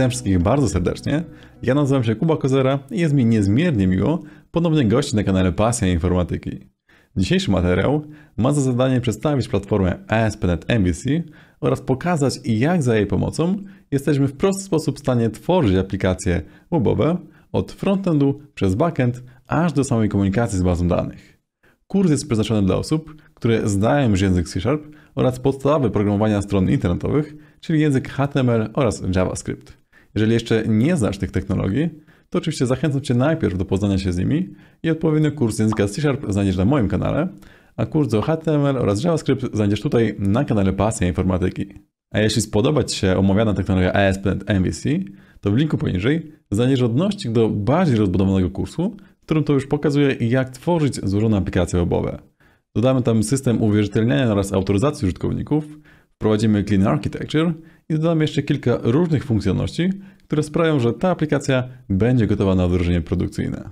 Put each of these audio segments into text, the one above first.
Witam wszystkich bardzo serdecznie. Ja nazywam się Kuba Kozera i jest mi niezmiernie miło ponownie gościć na kanale Pasja Informatyki. Dzisiejszy materiał ma za zadanie przedstawić platformę ASP.NET MVC oraz pokazać jak za jej pomocą jesteśmy w prosty sposób w stanie tworzyć aplikacje webowe od frontendu przez backend aż do samej komunikacji z bazą danych. Kurs jest przeznaczony dla osób, które znają już język C Sharp oraz podstawy programowania stron internetowych, czyli język HTML oraz JavaScript. Jeżeli jeszcze nie znasz tych technologii, to oczywiście zachęcam Cię najpierw do poznania się z nimi i odpowiedni kurs języka C Sharp znajdziesz na moim kanale, a kurs o HTML oraz JavaScript znajdziesz tutaj na kanale Pasja Informatyki. A jeśli spodoba Ci się omawiana technologia ASP.NET MVC, to w linku poniżej znajdziesz odnośnik do bardziej rozbudowanego kursu, w którym to już pokazuje jak tworzyć złożone aplikacje webowe. Dodamy tam system uwierzytelniania oraz autoryzacji użytkowników, Wprowadzimy Clean Architecture i dodamy jeszcze kilka różnych funkcjonalności, które sprawią, że ta aplikacja będzie gotowa na wdrożenie produkcyjne.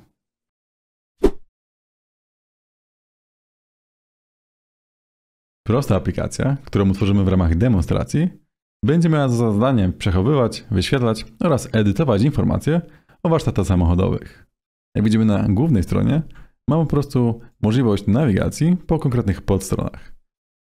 Prosta aplikacja, którą utworzymy w ramach demonstracji, będzie miała za zadanie przechowywać, wyświetlać oraz edytować informacje o warsztatach samochodowych. Jak widzimy na głównej stronie, mamy po prostu możliwość nawigacji po konkretnych podstronach.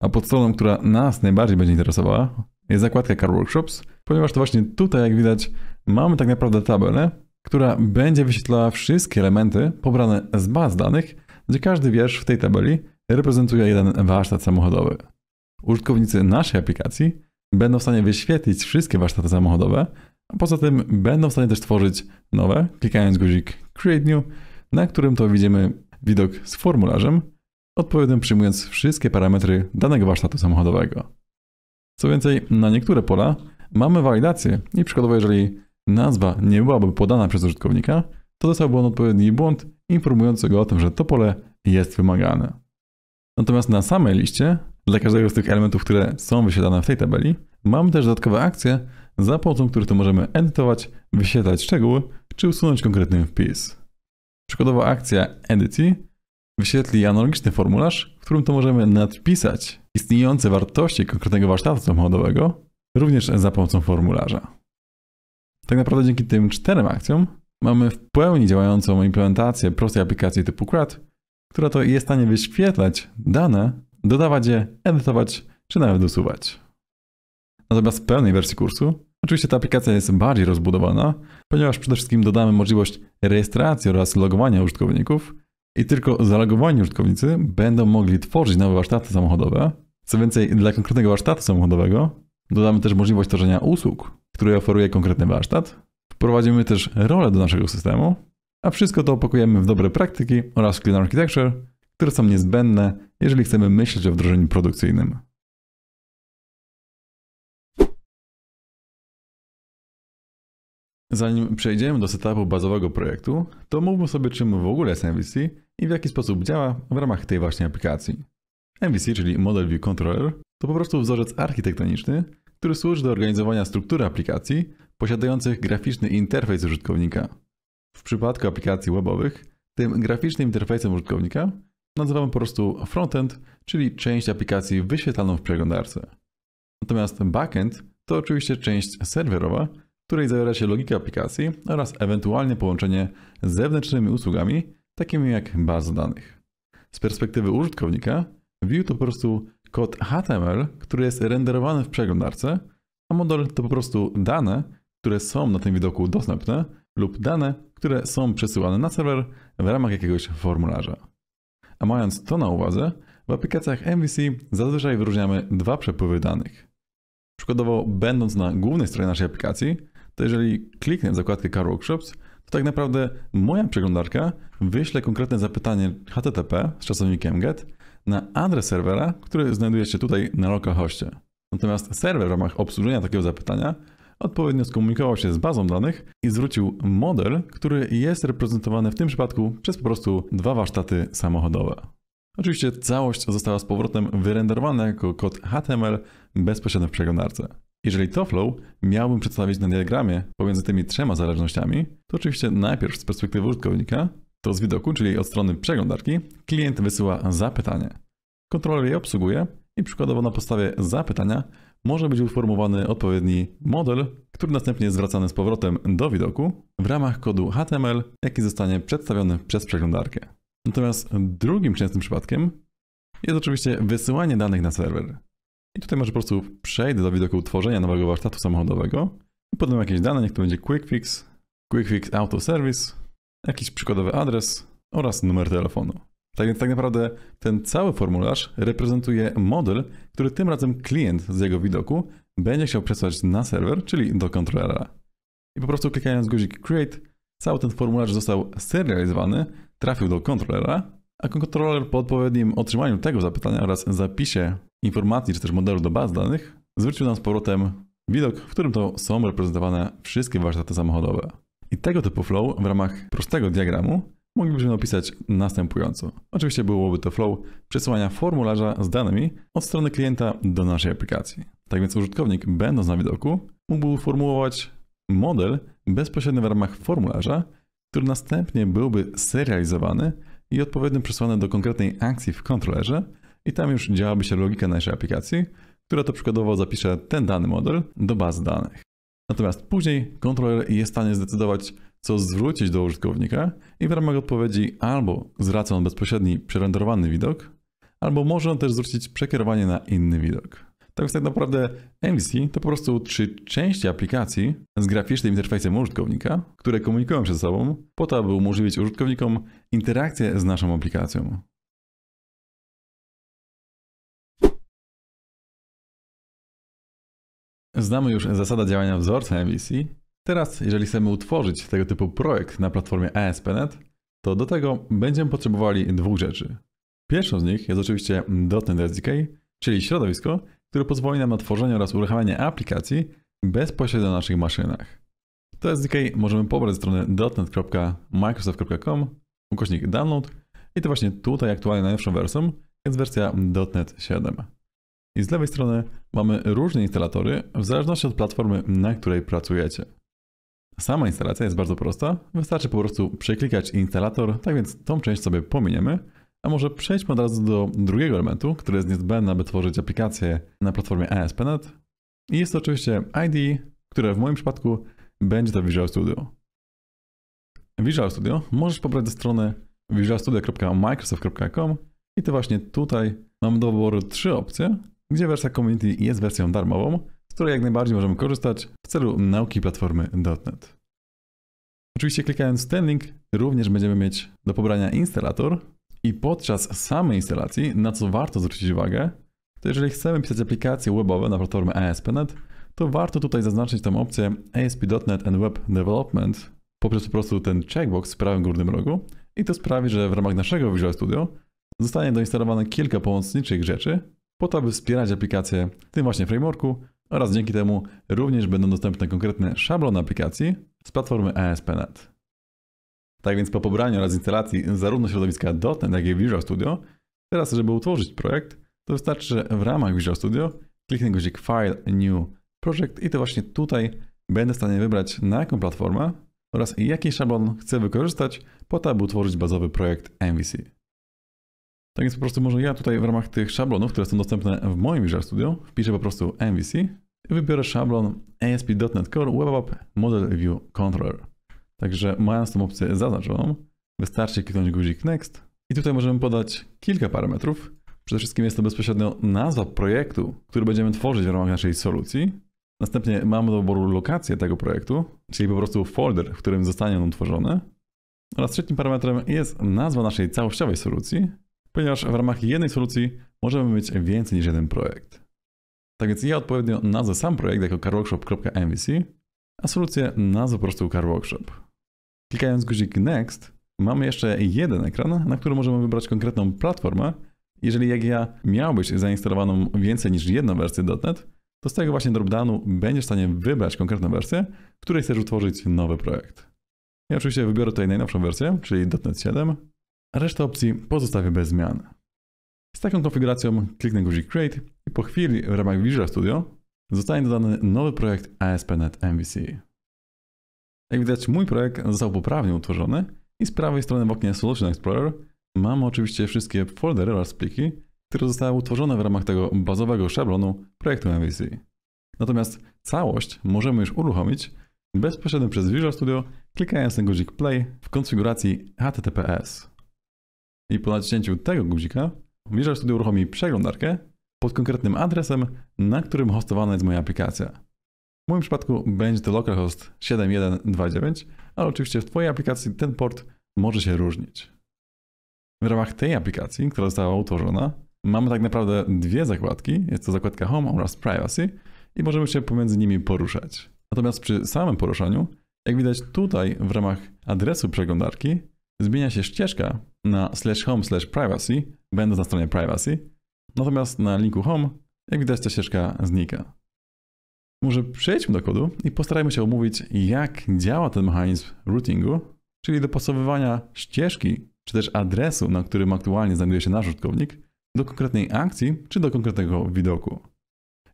A pod stroną, która nas najbardziej będzie interesowała, jest zakładka Car Workshops, ponieważ to właśnie tutaj, jak widać, mamy tak naprawdę tabelę, która będzie wyświetlała wszystkie elementy pobrane z baz danych, gdzie każdy wiersz w tej tabeli reprezentuje jeden warsztat samochodowy. Użytkownicy naszej aplikacji będą w stanie wyświetlić wszystkie warsztaty samochodowe, a poza tym będą w stanie też tworzyć nowe, klikając guzik Create New, na którym to widzimy widok z formularzem, odpowiednio przyjmując wszystkie parametry danego warsztatu samochodowego. Co więcej, na niektóre pola mamy walidację i przykładowo jeżeli nazwa nie byłaby podana przez użytkownika, to dostałby on odpowiedni błąd informujący go o tym, że to pole jest wymagane. Natomiast na samej liście, dla każdego z tych elementów, które są wysiedlane w tej tabeli, mamy też dodatkowe akcje, za pomocą których to możemy edytować, wyświetlać szczegóły czy usunąć konkretny wpis. Przykładowo akcja edycji wyświetli analogiczny formularz, w którym to możemy nadpisać istniejące wartości konkretnego warsztatu samochodowego, również za pomocą formularza. Tak naprawdę dzięki tym czterem akcjom mamy w pełni działającą implementację prostej aplikacji typu CRUD, która to jest w stanie wyświetlać dane, dodawać je, edytować czy nawet usuwać. Natomiast w pełnej wersji kursu Oczywiście ta aplikacja jest bardziej rozbudowana, ponieważ przede wszystkim dodamy możliwość rejestracji oraz logowania użytkowników, i tylko zalogowani użytkownicy będą mogli tworzyć nowe warsztaty samochodowe. Co więcej, dla konkretnego warsztatu samochodowego dodamy też możliwość tworzenia usług, które oferuje konkretny warsztat. Wprowadzimy też rolę do naszego systemu, a wszystko to opakujemy w dobre praktyki oraz clean architecture, które są niezbędne, jeżeli chcemy myśleć o wdrożeniu produkcyjnym. Zanim przejdziemy do setupu bazowego projektu, to mówmy sobie czym w ogóle jest MVC i w jaki sposób działa w ramach tej właśnie aplikacji. MVC, czyli Model View Controller, to po prostu wzorzec architektoniczny, który służy do organizowania struktury aplikacji posiadających graficzny interfejs użytkownika. W przypadku aplikacji webowych, tym graficznym interfejsem użytkownika nazywamy po prostu frontend, czyli część aplikacji wyświetlaną w przeglądarce. Natomiast backend to oczywiście część serwerowa, której zawiera się logika aplikacji oraz ewentualnie połączenie z zewnętrznymi usługami, takimi jak baza danych. Z perspektywy użytkownika, view to po prostu kod HTML, który jest renderowany w przeglądarce, a model to po prostu dane, które są na tym widoku dostępne lub dane, które są przesyłane na serwer w ramach jakiegoś formularza. A mając to na uwadze, w aplikacjach MVC zazwyczaj wyróżniamy dwa przepływy danych. Przykładowo, będąc na głównej stronie naszej aplikacji, to jeżeli kliknę w zakładkę Car Workshops, to tak naprawdę moja przeglądarka wyśle konkretne zapytanie HTTP z czasownikiem GET na adres serwera, który znajduje się tutaj na localhostie. Natomiast serwer w ramach obsłużenia takiego zapytania odpowiednio skomunikował się z bazą danych i zwrócił model, który jest reprezentowany w tym przypadku przez po prostu dwa warsztaty samochodowe. Oczywiście całość została z powrotem wyrenderowana jako kod HTML bezpośrednio w przeglądarce. Jeżeli to flow miałbym przedstawić na diagramie pomiędzy tymi trzema zależnościami, to oczywiście najpierw z perspektywy użytkownika, to z widoku, czyli od strony przeglądarki, klient wysyła zapytanie. Kontroler je obsługuje i przykładowo na podstawie zapytania może być uformowany odpowiedni model, który następnie jest zwracany z powrotem do widoku w ramach kodu HTML, jaki zostanie przedstawiony przez przeglądarkę. Natomiast drugim częstym przypadkiem jest oczywiście wysyłanie danych na serwer. I tutaj może po prostu przejdę do widoku utworzenia nowego warsztatu samochodowego i podam jakieś dane, niech to będzie quick fix, quick fix auto service, jakiś przykładowy adres oraz numer telefonu. Tak więc tak naprawdę ten cały formularz reprezentuje model, który tym razem klient z jego widoku będzie chciał przesłać na serwer, czyli do kontrolera. I po prostu klikając guzik create, cały ten formularz został serializowany, trafił do kontrolera a kontroler po odpowiednim otrzymaniu tego zapytania oraz zapisie informacji czy też modelu do baz danych zwrócił nam z powrotem widok, w którym to są reprezentowane wszystkie warsztaty samochodowe. I tego typu flow w ramach prostego diagramu moglibyśmy opisać następująco. Oczywiście byłoby to flow przesyłania formularza z danymi od strony klienta do naszej aplikacji. Tak więc użytkownik, będąc na widoku, mógłby formułować model bezpośrednio w ramach formularza, który następnie byłby serializowany i odpowiednio przesłane do konkretnej akcji w kontrolerze i tam już działałaby się logika naszej aplikacji, która to przykładowo zapisze ten dany model do bazy danych. Natomiast później kontroler jest w stanie zdecydować, co zwrócić do użytkownika i w ramach odpowiedzi albo zwraca on bezpośredni przerenderowany widok, albo może on też zwrócić przekierowanie na inny widok. Tak więc tak naprawdę MVC to po prostu trzy części aplikacji z graficznym interfejsem użytkownika, które komunikują się ze sobą po to, aby umożliwić użytkownikom interakcję z naszą aplikacją. Znamy już zasada działania wzorca MVC. Teraz, jeżeli chcemy utworzyć tego typu projekt na platformie ASP.NET, to do tego będziemy potrzebowali dwóch rzeczy. Pierwszą z nich jest oczywiście .NET SDK, czyli środowisko, który pozwoli nam na tworzenie oraz uruchamianie aplikacji bezpośrednio na naszych maszynach. To SDK możemy pobrać z strony .net.microsoft.com ukośnik download i to właśnie tutaj aktualnie najnowszą wersją jest wersja .NET 7. I z lewej strony mamy różne instalatory w zależności od platformy, na której pracujecie. Sama instalacja jest bardzo prosta, wystarczy po prostu przeklikać instalator, tak więc tą część sobie pominiemy, a może przejdźmy od razu do drugiego elementu, który jest niezbędny, aby tworzyć aplikację na platformie ASP.NET. I jest to oczywiście ID, które w moim przypadku będzie to Visual Studio. Visual Studio możesz pobrać ze strony visualstudio.microsoft.com i to właśnie tutaj mam do wyboru trzy opcje, gdzie wersja community jest wersją darmową, z której jak najbardziej możemy korzystać w celu nauki platformy .NET. Oczywiście klikając ten link również będziemy mieć do pobrania instalator, i podczas samej instalacji, na co warto zwrócić uwagę, to jeżeli chcemy pisać aplikacje webowe na platformę ASP.NET, to warto tutaj zaznaczyć tam opcję ASP.NET and Web Development poprzez po prostu ten checkbox w prawym górnym rogu i to sprawi, że w ramach naszego Visual Studio zostanie doinstalowane kilka pomocniczych rzeczy po to, aby wspierać aplikację w tym właśnie frameworku oraz dzięki temu również będą dostępne konkretne szablony aplikacji z platformy ASP.NET. Tak więc po pobraniu oraz instalacji zarówno środowiska .NET, jak i Visual Studio, teraz żeby utworzyć projekt, to wystarczy, że w ramach Visual Studio kliknę guzik File, New, Project i to właśnie tutaj będę w stanie wybrać na jaką platformę oraz jaki szablon chcę wykorzystać po to, aby utworzyć bazowy projekt MVC. Tak więc po prostu może ja tutaj w ramach tych szablonów, które są dostępne w moim Visual Studio, wpiszę po prostu MVC i wybiorę szablon ASP.NET Core Web App Model View Controller. Także mając tą opcję zaznaczoną, wystarczy kliknąć guzik Next i tutaj możemy podać kilka parametrów. Przede wszystkim jest to bezpośrednio nazwa projektu, który będziemy tworzyć w ramach naszej solucji. Następnie mamy do wyboru lokację tego projektu, czyli po prostu folder, w którym zostanie on tworzony. Oraz trzecim parametrem jest nazwa naszej całościowej solucji, ponieważ w ramach jednej solucji możemy mieć więcej niż jeden projekt. Tak więc ja odpowiednio nazwę sam projekt jako carworkshop.mvc, a solucję nazwę po prostu carworkshop. Klikając guzik Next, mamy jeszcze jeden ekran, na którym możemy wybrać konkretną platformę. Jeżeli jak ja miałbyś zainstalowaną więcej niż jedną wersję .NET, to z tego właśnie dropdownu będziesz w stanie wybrać konkretną wersję, w której chcesz utworzyć nowy projekt. Ja oczywiście wybiorę tutaj najnowszą wersję, czyli .NET 7, a resztę opcji pozostawię bez zmian. Z taką konfiguracją kliknę guzik Create i po chwili w ramach Visual Studio zostanie dodany nowy projekt ASP.NET MVC. Jak widać, mój projekt został poprawnie utworzony i z prawej strony w oknie Solution Explorer mamy oczywiście wszystkie foldery oraz pliki, które zostały utworzone w ramach tego bazowego szablonu projektu MVC. Natomiast całość możemy już uruchomić bezpośrednio przez Visual Studio, klikając na guzik Play w konfiguracji HTTPS. I po naciśnięciu tego guzika Visual Studio uruchomi przeglądarkę pod konkretnym adresem, na którym hostowana jest moja aplikacja. W moim przypadku będzie to localhost 7129, ale oczywiście w Twojej aplikacji ten port może się różnić. W ramach tej aplikacji, która została utworzona, mamy tak naprawdę dwie zakładki. Jest to zakładka Home oraz Privacy i możemy się pomiędzy nimi poruszać. Natomiast przy samym poruszaniu, jak widać tutaj w ramach adresu przeglądarki, zmienia się ścieżka na slash home slash privacy, będąc na stronie privacy. Natomiast na linku home, jak widać ta ścieżka znika. Może przejdźmy do kodu i postarajmy się omówić, jak działa ten mechanizm routingu, czyli dopasowywania ścieżki czy też adresu, na którym aktualnie znajduje się nasz użytkownik, do konkretnej akcji czy do konkretnego widoku.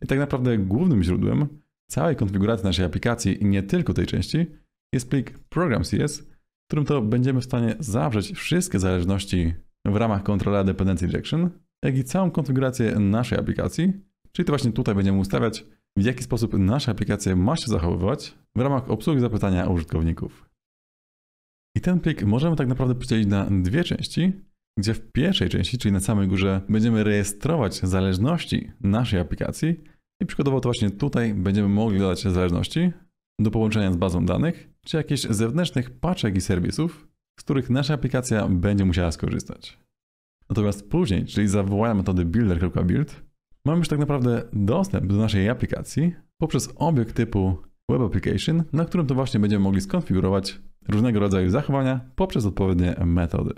I tak naprawdę głównym źródłem całej konfiguracji naszej aplikacji i nie tylko tej części jest plik program.cs, w którym to będziemy w stanie zawrzeć wszystkie zależności w ramach kontrola dependency injection, jak i całą konfigurację naszej aplikacji, czyli to właśnie tutaj będziemy ustawiać w jaki sposób nasza aplikacja ma się zachowywać w ramach obsługi zapytania użytkowników. I ten plik możemy tak naprawdę podzielić na dwie części, gdzie w pierwszej części, czyli na samej górze, będziemy rejestrować zależności naszej aplikacji i przykładowo to właśnie tutaj będziemy mogli dodać zależności do połączenia z bazą danych, czy jakichś zewnętrznych paczek i serwisów, z których nasza aplikacja będzie musiała skorzystać. Natomiast później, czyli zawołania metody builder.build, Mamy już tak naprawdę dostęp do naszej aplikacji poprzez obiekt typu Web Application, na którym to właśnie będziemy mogli skonfigurować różnego rodzaju zachowania poprzez odpowiednie metody.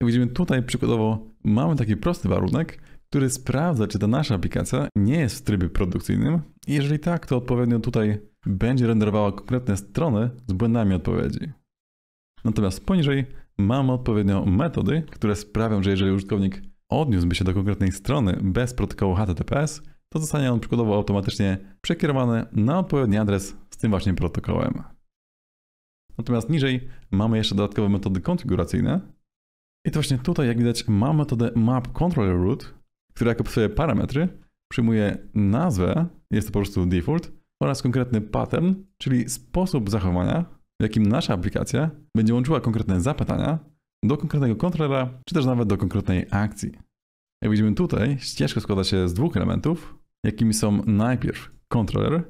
Jak widzimy tutaj przykładowo mamy taki prosty warunek, który sprawdza, czy ta nasza aplikacja nie jest w trybie produkcyjnym. Jeżeli tak, to odpowiednio tutaj będzie renderowała konkretne strony z błędami odpowiedzi. Natomiast poniżej mamy odpowiednio metody, które sprawią, że jeżeli użytkownik odniósłby się do konkretnej strony bez protokołu HTTPS, to zostanie on przykładowo automatycznie przekierowany na odpowiedni adres z tym właśnie protokołem. Natomiast niżej mamy jeszcze dodatkowe metody konfiguracyjne. I to właśnie tutaj, jak widać, mam metodę map controller która jako swoje parametry przyjmuje nazwę, jest to po prostu default, oraz konkretny pattern, czyli sposób zachowania, w jakim nasza aplikacja będzie łączyła konkretne zapytania do konkretnego kontrolera, czy też nawet do konkretnej akcji. Jak widzimy tutaj, ścieżka składa się z dwóch elementów, jakimi są najpierw kontroler.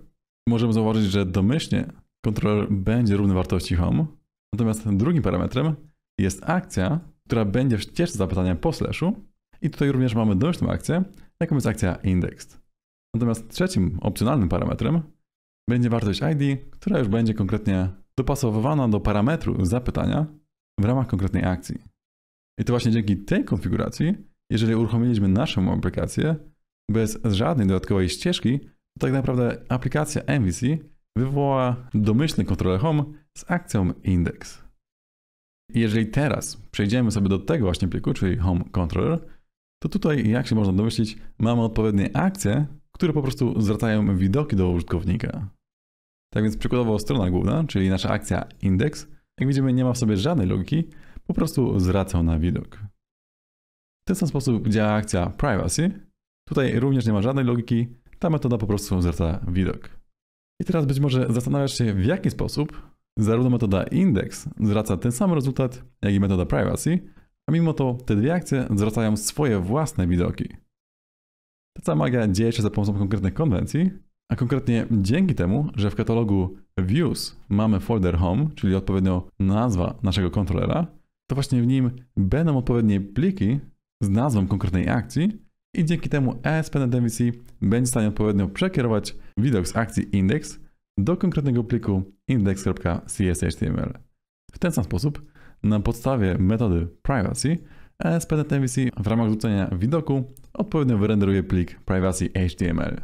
Możemy zauważyć, że domyślnie kontroler będzie równy wartości home, natomiast drugim parametrem jest akcja, która będzie w ścieżce zapytania po slashu i tutaj również mamy domyślną akcję, jaką jest akcja index. Natomiast trzecim opcjonalnym parametrem będzie wartość ID, która już będzie konkretnie dopasowywana do parametru zapytania, w ramach konkretnej akcji. I to właśnie dzięki tej konfiguracji, jeżeli uruchomiliśmy naszą aplikację bez żadnej dodatkowej ścieżki, to tak naprawdę aplikacja MVC wywoła domyślny kontroler Home z akcją Index. I jeżeli teraz przejdziemy sobie do tego właśnie pliku, czyli Home Controller, to tutaj, jak się można domyślić, mamy odpowiednie akcje, które po prostu zwracają widoki do użytkownika. Tak więc przykładowo strona główna, czyli nasza akcja Index, jak widzimy, nie ma w sobie żadnej logiki, po prostu zwracał na widok. W ten sam sposób działa akcja privacy. Tutaj również nie ma żadnej logiki, ta metoda po prostu zwraca widok. I teraz być może zastanawiasz się, w jaki sposób zarówno metoda index zwraca ten sam rezultat, jak i metoda privacy, a mimo to te dwie akcje zwracają swoje własne widoki. Ta cała magia dzieje się za pomocą konkretnych konwencji, a konkretnie dzięki temu, że w katalogu Views mamy folder Home, czyli odpowiednio nazwa naszego kontrolera, to właśnie w nim będą odpowiednie pliki z nazwą konkretnej akcji i dzięki temu ASP.NET MVC będzie w stanie odpowiednio przekierować widok z akcji index do konkretnego pliku index.cshtml. W ten sam sposób, na podstawie metody privacy, ASP.NET MVC w ramach zwrócenia widoku odpowiednio wyrenderuje plik privacy.html.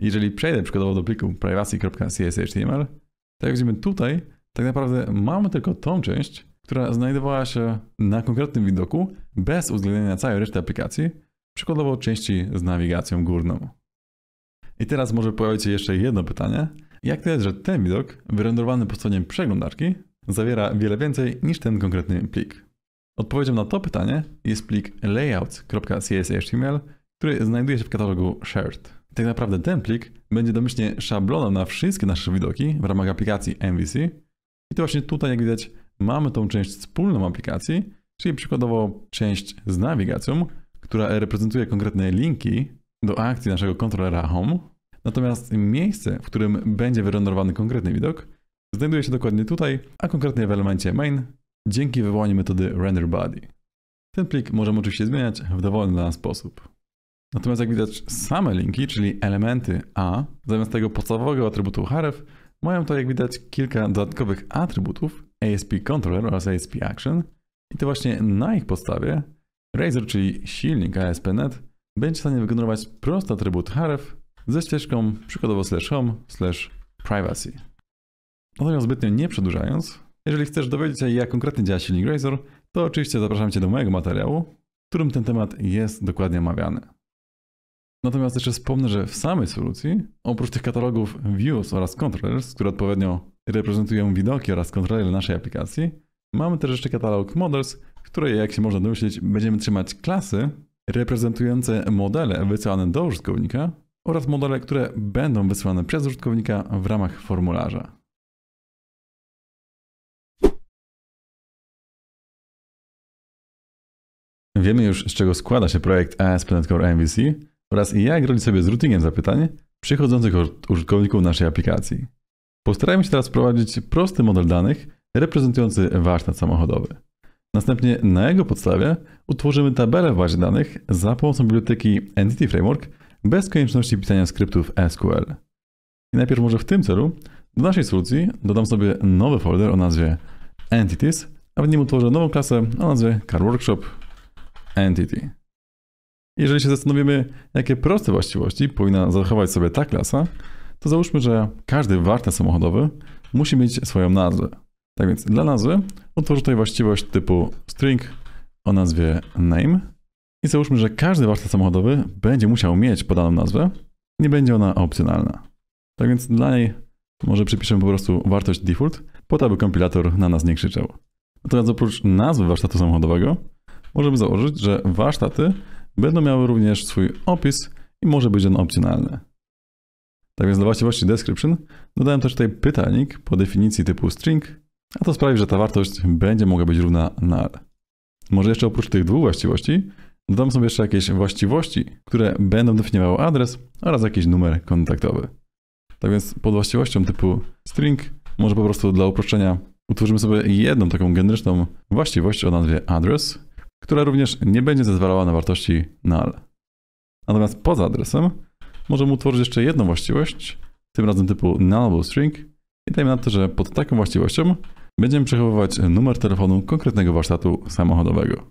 Jeżeli przejdę przykładowo do pliku privacy.css.html, to jak widzimy tutaj, tak naprawdę mamy tylko tą część, która znajdowała się na konkretnym widoku bez uwzględnienia całej reszty aplikacji, przykładowo części z nawigacją górną. I teraz może pojawić się jeszcze jedno pytanie. Jak to jest, że ten widok wyrenderowany po stronie przeglądarki zawiera wiele więcej niż ten konkretny plik? Odpowiedzią na to pytanie jest plik layout.css.html, który znajduje się w katalogu shared tak naprawdę ten plik będzie domyślnie szablonem na wszystkie nasze widoki w ramach aplikacji MVC. I to właśnie tutaj, jak widać, mamy tą część wspólną aplikacji, czyli przykładowo część z nawigacją, która reprezentuje konkretne linki do akcji naszego kontrolera Home. Natomiast miejsce, w którym będzie wyrenderowany konkretny widok, znajduje się dokładnie tutaj, a konkretnie w elemencie main, dzięki wywołaniu metody renderBody. Ten plik możemy oczywiście zmieniać w dowolny dla nas sposób. Natomiast jak widać same linki, czyli elementy A, zamiast tego podstawowego atrybutu href, mają to jak widać kilka dodatkowych atrybutów ASP Controller oraz ASP Action i to właśnie na ich podstawie Razer, czyli silnik ASP.NET będzie w stanie wygenerować prosty atrybut href ze ścieżką przykładowo slash home slash privacy. Natomiast zbytnio nie przedłużając, jeżeli chcesz dowiedzieć się jak konkretnie działa silnik Razer, to oczywiście zapraszam Cię do mojego materiału, w którym ten temat jest dokładnie omawiany. Natomiast jeszcze wspomnę, że w samej solucji, oprócz tych katalogów views oraz controllers, które odpowiednio reprezentują widoki oraz kontrolery naszej aplikacji, mamy też jeszcze katalog models, które której, jak się można domyśleć, będziemy trzymać klasy reprezentujące modele wysyłane do użytkownika oraz modele, które będą wysyłane przez użytkownika w ramach formularza. Wiemy już, z czego składa się projekt ASP.NET Core MVC, oraz i jak radzić sobie z routingiem zapytań przychodzących od użytkowników naszej aplikacji. Postarajmy się teraz wprowadzić prosty model danych reprezentujący warsztat samochodowy. Następnie na jego podstawie utworzymy tabelę w bazie danych za pomocą biblioteki Entity Framework bez konieczności pisania skryptów SQL. I najpierw może w tym celu do naszej solucji dodam sobie nowy folder o nazwie Entities, a w nim utworzę nową klasę o nazwie CarWorkshop Entity. Jeżeli się zastanowimy, jakie proste właściwości powinna zachować sobie ta klasa, to załóżmy, że każdy warsztat samochodowy musi mieć swoją nazwę. Tak więc dla nazwy utworzę tutaj właściwość typu string o nazwie name i załóżmy, że każdy warsztat samochodowy będzie musiał mieć podaną nazwę, nie będzie ona opcjonalna. Tak więc dla niej może przypiszemy po prostu wartość default, po to, aby kompilator na nas nie krzyczał. Natomiast oprócz nazwy warsztatu samochodowego możemy założyć, że warsztaty Będą miały również swój opis i może być on opcjonalny. Tak więc dla właściwości description dodałem też tutaj pytajnik po definicji typu string, a to sprawi, że ta wartość będzie mogła być równa null. Może jeszcze oprócz tych dwóch właściwości dodam sobie jeszcze jakieś właściwości, które będą definiowały adres oraz jakiś numer kontaktowy. Tak więc pod właściwością typu string może po prostu dla uproszczenia utworzymy sobie jedną taką generyczną właściwość o nazwie address która również nie będzie zezwalała na wartości null. Natomiast poza adresem możemy utworzyć jeszcze jedną właściwość, tym razem typu nullable string i dajmy na to, że pod taką właściwością będziemy przechowywać numer telefonu konkretnego warsztatu samochodowego.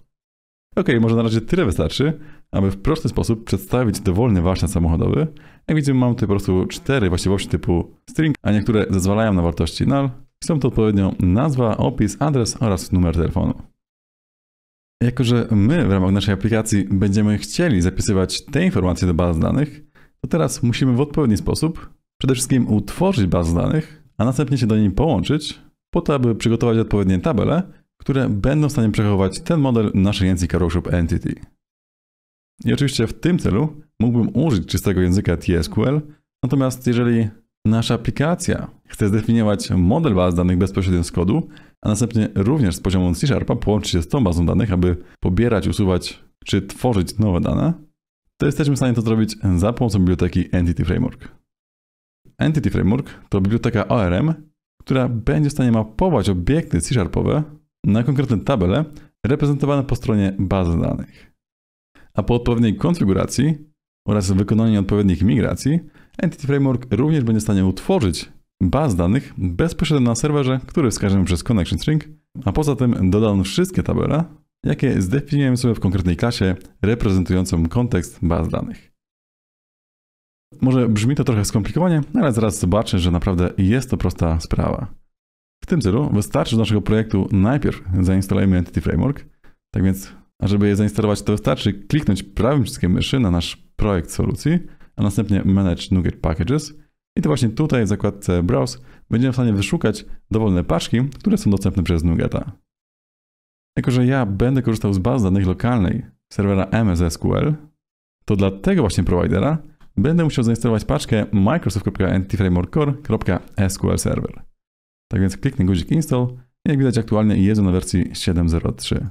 Ok, może na razie tyle wystarczy, aby w prosty sposób przedstawić dowolny warsztat samochodowy. Jak widzimy mamy tutaj po prostu cztery właściwości typu string, a niektóre zezwalają na wartości null. Są to odpowiednio nazwa, opis, adres oraz numer telefonu. Jako, że my w ramach naszej aplikacji będziemy chcieli zapisywać te informacje do baz danych, to teraz musimy w odpowiedni sposób przede wszystkim utworzyć bazę danych, a następnie się do niej połączyć, po to, aby przygotować odpowiednie tabele, które będą w stanie przechowywać ten model naszej języka Roshop Entity. I oczywiście w tym celu mógłbym użyć czystego języka TSQL, natomiast jeżeli nasza aplikacja chce zdefiniować model baz danych bezpośrednio z kodu, a następnie również z poziomu C Sharpa połączyć się z tą bazą danych, aby pobierać, usuwać czy tworzyć nowe dane, to jesteśmy w stanie to zrobić za pomocą biblioteki Entity Framework. Entity Framework to biblioteka ORM, która będzie w stanie mapować obiekty C-Sharpowe na konkretne tabele reprezentowane po stronie bazy danych. A po odpowiedniej konfiguracji oraz wykonaniu odpowiednich migracji, Entity Framework również będzie w stanie utworzyć baz danych bezpośrednio na serwerze, który wskażemy przez connection string, a poza tym dodam wszystkie tabele, jakie zdefiniujemy sobie w konkretnej klasie reprezentującą kontekst baz danych. Może brzmi to trochę skomplikowanie, ale zaraz zobaczę, że naprawdę jest to prosta sprawa. W tym celu wystarczy do naszego projektu najpierw zainstalujemy Entity Framework. Tak więc, żeby je zainstalować, to wystarczy kliknąć prawym przyciskiem myszy na nasz projekt solucji, a następnie Manage Nugget Packages – i to właśnie tutaj w zakładce Browse będziemy w stanie wyszukać dowolne paczki, które są dostępne przez NuGeta. Jako, że ja będę korzystał z baz danych lokalnej serwera MS SQL, to dla tego właśnie providera będę musiał zainstalować paczkę microsoftentity framework server. Tak więc kliknę guzik install i jak widać aktualnie jest na wersji 7.03.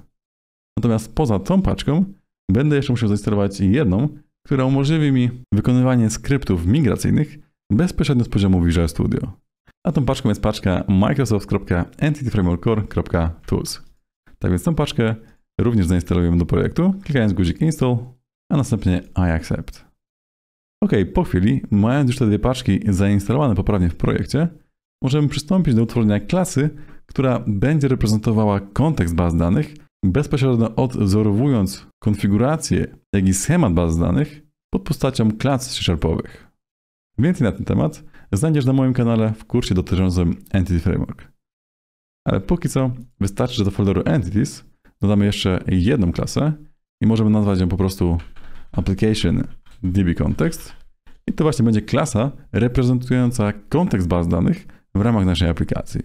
Natomiast poza tą paczką będę jeszcze musiał zainstalować jedną, która umożliwi mi wykonywanie skryptów migracyjnych bezpośrednio z poziomu Visual Studio. A tą paczką jest paczka microsoft.entityframework.tools. Tak więc tą paczkę również zainstalujemy do projektu, klikając guzik install, a następnie I accept. Ok, po chwili, mając już te dwie paczki zainstalowane poprawnie w projekcie, możemy przystąpić do utworzenia klasy, która będzie reprezentowała kontekst baz danych, bezpośrednio odwzorowując konfigurację, jak i schemat baz danych pod postacią klas C-sharpowych. Więcej na ten temat znajdziesz na moim kanale w kursie dotyczącym Entity Framework. Ale póki co wystarczy, że do folderu Entities dodamy jeszcze jedną klasę i możemy nazwać ją po prostu Application DB Context. I to właśnie będzie klasa reprezentująca kontekst baz danych w ramach naszej aplikacji.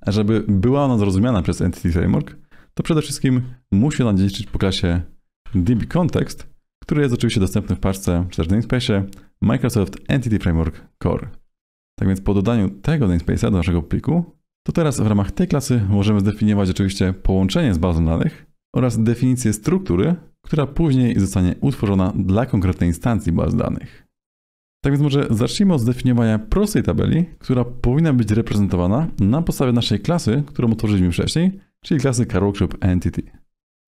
A żeby była ona zrozumiana przez Entity Framework, to przede wszystkim musi ona dziedziczyć po klasie DB Context, który jest oczywiście dostępny w paczce czy też namespace Microsoft Entity Framework Core. Tak więc po dodaniu tego namespace'a do naszego pliku, to teraz w ramach tej klasy możemy zdefiniować oczywiście połączenie z bazą danych oraz definicję struktury, która później zostanie utworzona dla konkretnej instancji baz danych. Tak więc może zacznijmy od zdefiniowania prostej tabeli, która powinna być reprezentowana na podstawie naszej klasy, którą otworzyliśmy wcześniej, czyli klasy CarWorkshop Entity.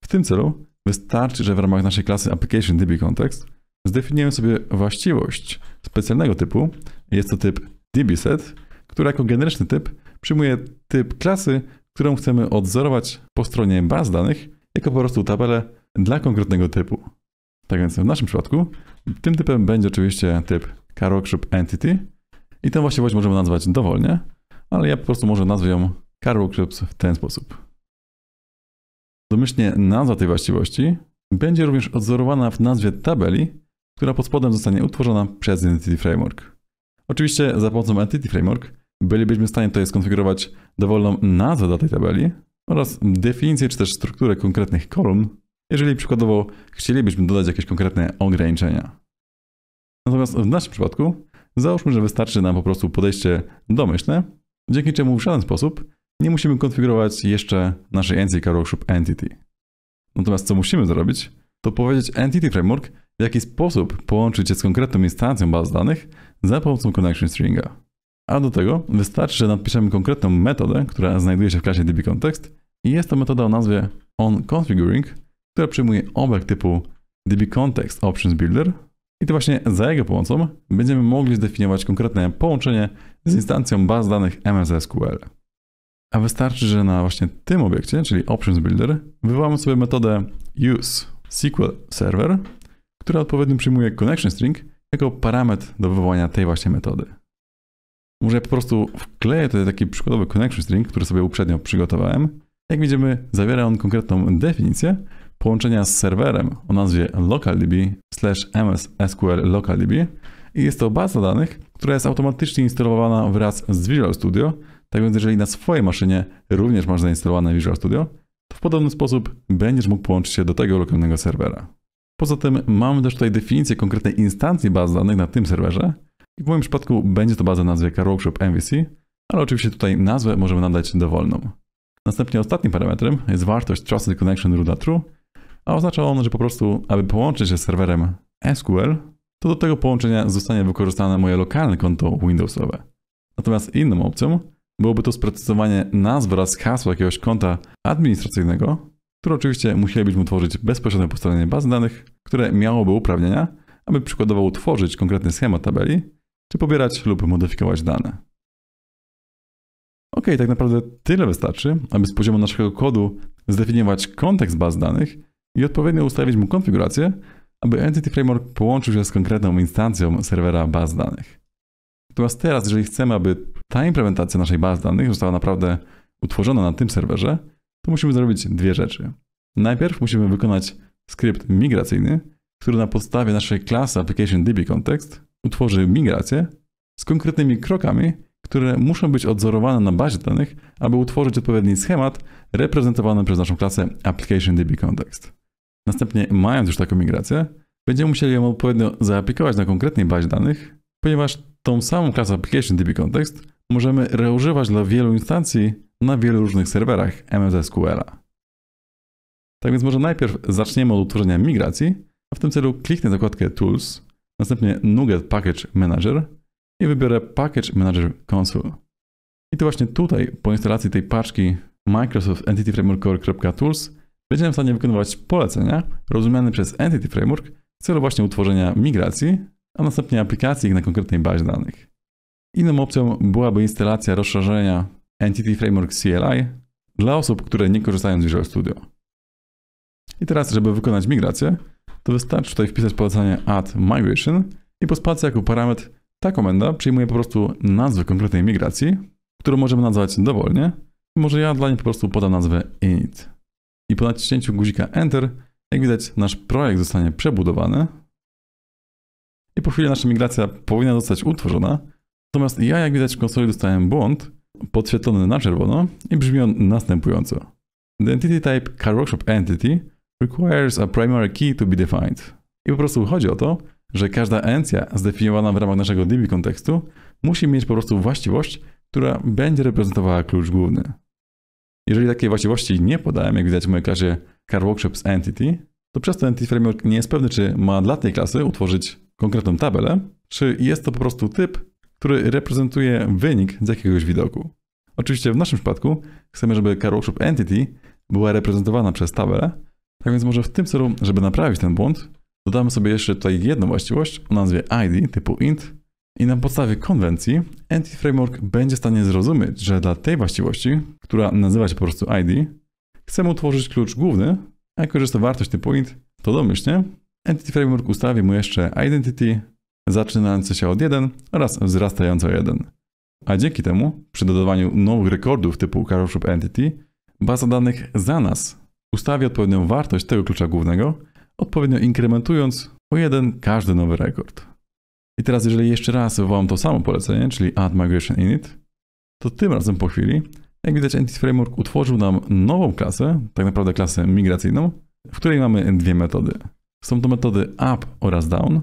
W tym celu wystarczy, że w ramach naszej klasy Application DB Context Zdefiniujemy sobie właściwość specjalnego typu. Jest to typ dbset, który jako generyczny typ przyjmuje typ klasy, którą chcemy odzorować po stronie baz danych jako po prostu tabelę dla konkretnego typu. Tak więc w naszym przypadku tym typem będzie oczywiście typ carol.entity entity i tę właściwość możemy nazwać dowolnie, ale ja po prostu może nazwę ją carol.script w ten sposób. Domyślnie nazwa tej właściwości będzie również odzorowana w nazwie tabeli, która pod spodem zostanie utworzona przez Entity Framework. Oczywiście za pomocą Entity Framework bylibyśmy w stanie tutaj skonfigurować dowolną nazwę dla tej tabeli oraz definicję czy też strukturę konkretnych kolumn, jeżeli przykładowo chcielibyśmy dodać jakieś konkretne ograniczenia. Natomiast w naszym przypadku załóżmy, że wystarczy nam po prostu podejście domyślne, dzięki czemu w żaden sposób nie musimy konfigurować jeszcze naszej NC Workshop Entity. Natomiast co musimy zrobić, to powiedzieć Entity Framework, w jaki sposób połączyć je z konkretną instancją baz danych za pomocą connection stringa. A do tego wystarczy, że napiszemy konkretną metodę, która znajduje się w klasie dbcontext i jest to metoda o nazwie onConfiguring, która przyjmuje obiekt typu dbcontext options builder i to właśnie za jego pomocą będziemy mogli zdefiniować konkretne połączenie z instancją baz danych MSSQL. A wystarczy, że na właśnie tym obiekcie, czyli options builder, wywołamy sobie metodę use SQL server która odpowiednio przyjmuje connection string jako parametr do wywołania tej właśnie metody. Może ja po prostu wkleję tutaj taki przykładowy connection string, który sobie uprzednio przygotowałem. Jak widzimy, zawiera on konkretną definicję połączenia z serwerem o nazwie localdb slash mssql localdb i jest to baza danych, która jest automatycznie instalowana wraz z Visual Studio, tak więc jeżeli na swojej maszynie również masz zainstalowane Visual Studio, to w podobny sposób będziesz mógł połączyć się do tego lokalnego serwera. Poza tym mamy też tutaj definicję konkretnej instancji baz danych na tym serwerze i w moim przypadku będzie to baza nazwy CarWorkshop MVC, ale oczywiście tutaj nazwę możemy nadać dowolną. Następnie ostatnim parametrem jest wartość Trusted Connection Ruda True, a oznacza on, że po prostu, aby połączyć się z serwerem SQL, to do tego połączenia zostanie wykorzystane moje lokalne konto Windowsowe. Natomiast inną opcją byłoby to sprecyzowanie nazw oraz hasła jakiegoś konta administracyjnego, które oczywiście musielibyśmy utworzyć bezpośrednie postalenie bazy danych, które miałoby uprawnienia, aby przykładowo utworzyć konkretny schemat tabeli, czy pobierać lub modyfikować dane. Ok, tak naprawdę tyle wystarczy, aby z poziomu naszego kodu zdefiniować kontekst baz danych i odpowiednio ustawić mu konfigurację, aby Entity Framework połączył się z konkretną instancją serwera baz danych. Natomiast teraz, jeżeli chcemy, aby ta implementacja naszej bazy danych została naprawdę utworzona na tym serwerze, to musimy zrobić dwie rzeczy. Najpierw musimy wykonać skrypt migracyjny, który na podstawie naszej klasy Application DB Context utworzy migrację z konkretnymi krokami, które muszą być odzorowane na bazie danych, aby utworzyć odpowiedni schemat reprezentowany przez naszą klasę Application DB Context. Następnie, mając już taką migrację, będziemy musieli ją odpowiednio zaaplikować na konkretnej bazie danych, ponieważ tą samą klasę Application DB Context możemy reużywać dla wielu instancji na wielu różnych serwerach MS SQL-a. Tak więc może najpierw zaczniemy od utworzenia migracji, a w tym celu kliknę zakładkę Tools, następnie Nugget Package Manager i wybiorę Package Manager Console. I to właśnie tutaj, po instalacji tej paczki Microsoft Entity Framework Core.tools będziemy w stanie wykonywać polecenia rozumiane przez Entity Framework w celu właśnie utworzenia migracji, a następnie aplikacji na konkretnej bazie danych. Inną opcją byłaby instalacja rozszerzenia Entity Framework CLI dla osób, które nie korzystają z Visual Studio. I teraz, żeby wykonać migrację, to wystarczy tutaj wpisać polecenie add migration i po spacji jako parametr ta komenda przyjmuje po prostu nazwę konkretnej migracji, którą możemy nazwać dowolnie. Może ja dla niej po prostu podam nazwę init. I po naciśnięciu guzika enter, jak widać, nasz projekt zostanie przebudowany. I po chwili nasza migracja powinna zostać utworzona, Natomiast ja, jak widać, w konsoli dostałem błąd podświetlony na czerwono i brzmi on następująco. The entity type CarWorkshop entity requires a primary key to be defined. I po prostu chodzi o to, że każda encja zdefiniowana w ramach naszego DB kontekstu musi mieć po prostu właściwość, która będzie reprezentowała klucz główny. Jeżeli takiej właściwości nie podałem, jak widać w mojej klasie CarWorkshops Entity, to przez to Entity Framework nie jest pewny, czy ma dla tej klasy utworzyć konkretną tabelę, czy jest to po prostu typ, który reprezentuje wynik z jakiegoś widoku. Oczywiście w naszym przypadku chcemy, żeby Carousel Entity była reprezentowana przez tabelę, tak więc może w tym celu, żeby naprawić ten błąd, dodamy sobie jeszcze tutaj jedną właściwość o nazwie id typu int i na podstawie konwencji Entity Framework będzie w stanie zrozumieć, że dla tej właściwości, która nazywa się po prostu id, chcemy utworzyć klucz główny, a jako że jest to wartość typu int, to domyślnie Entity Framework ustawi mu jeszcze identity zaczynające się od 1 oraz wzrastające o 1. A dzięki temu, przy dodawaniu nowych rekordów typu Carousel Entity, baza danych za nas ustawi odpowiednią wartość tego klucza głównego, odpowiednio inkrementując o jeden każdy nowy rekord. I teraz, jeżeli jeszcze raz wywołam to samo polecenie, czyli Add Migration Init, to tym razem po chwili, jak widać, Entity Framework utworzył nam nową klasę, tak naprawdę klasę migracyjną, w której mamy dwie metody. Są to metody up oraz down,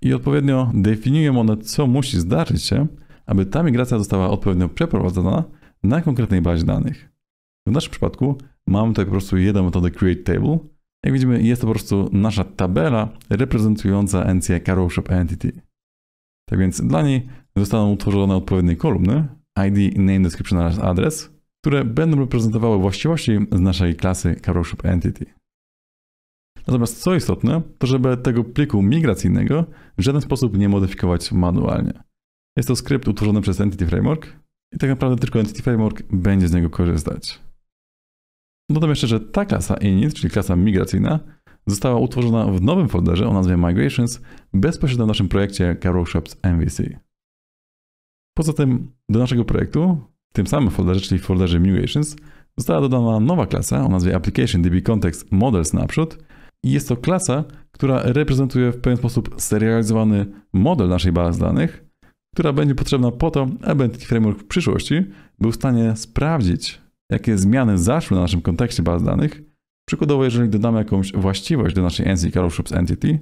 i odpowiednio definiują one, co musi zdarzyć się, aby ta migracja została odpowiednio przeprowadzona na konkretnej bazie danych. W naszym przypadku mamy tutaj po prostu jedną metodę create table. Jak widzimy, jest to po prostu nasza tabela reprezentująca encję CarroShop Entity. Tak więc dla niej zostaną utworzone odpowiednie kolumny ID, name, description oraz adres, które będą reprezentowały właściwości z naszej klasy CarroShop Entity. Natomiast co istotne, to żeby tego pliku migracyjnego w żaden sposób nie modyfikować manualnie. Jest to skrypt utworzony przez Entity Framework i tak naprawdę tylko Entity Framework będzie z niego korzystać. Dodam jeszcze, że ta klasa init, czyli klasa migracyjna, została utworzona w nowym folderze o nazwie Migrations bezpośrednio w naszym projekcie Caroshops MVC. Poza tym do naszego projektu, w tym samym folderze, czyli w folderze Migrations, została dodana nowa klasa o nazwie Application DB Context Models Snapshot, i jest to klasa, która reprezentuje w pewien sposób serializowany model naszej bazy danych, która będzie potrzebna po to, aby Entity Framework w przyszłości był w stanie sprawdzić, jakie zmiany zaszły na naszym kontekście baz danych. Przykładowo, jeżeli dodamy jakąś właściwość do naszej NC Carlships Entity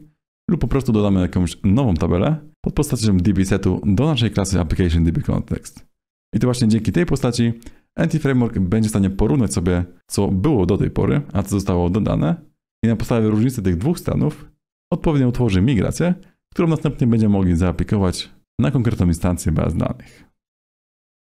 lub po prostu dodamy jakąś nową tabelę pod postacią dbSetu do naszej klasy Application DB Context. I to właśnie dzięki tej postaci Entity Framework będzie w stanie porównać sobie, co było do tej pory, a co zostało dodane i na podstawie różnicy tych dwóch stanów odpowiednio utworzy migrację, którą następnie będziemy mogli zaaplikować na konkretną instancję baz danych.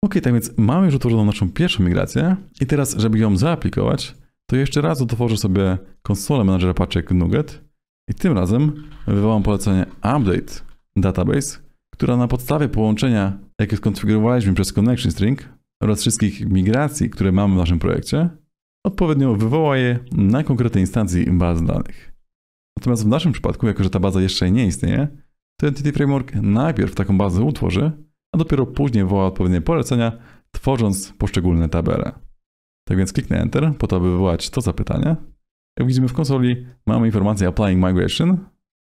Ok, tak więc mamy już utworzoną naszą pierwszą migrację i teraz, żeby ją zaaplikować, to jeszcze raz utworzę sobie konsolę menadżera paczek Nugget i tym razem wywołam polecenie Update Database, która na podstawie połączenia, jakie skonfigurowaliśmy przez Connection String oraz wszystkich migracji, które mamy w naszym projekcie, odpowiednio wywoła je na konkretnej instancji baz danych. Natomiast w naszym przypadku, jako że ta baza jeszcze nie istnieje, to Entity Framework najpierw taką bazę utworzy, a dopiero później woła odpowiednie polecenia, tworząc poszczególne tabele. Tak więc kliknę Enter po to, aby wywołać to zapytanie. Jak widzimy w konsoli mamy informację Applying Migration,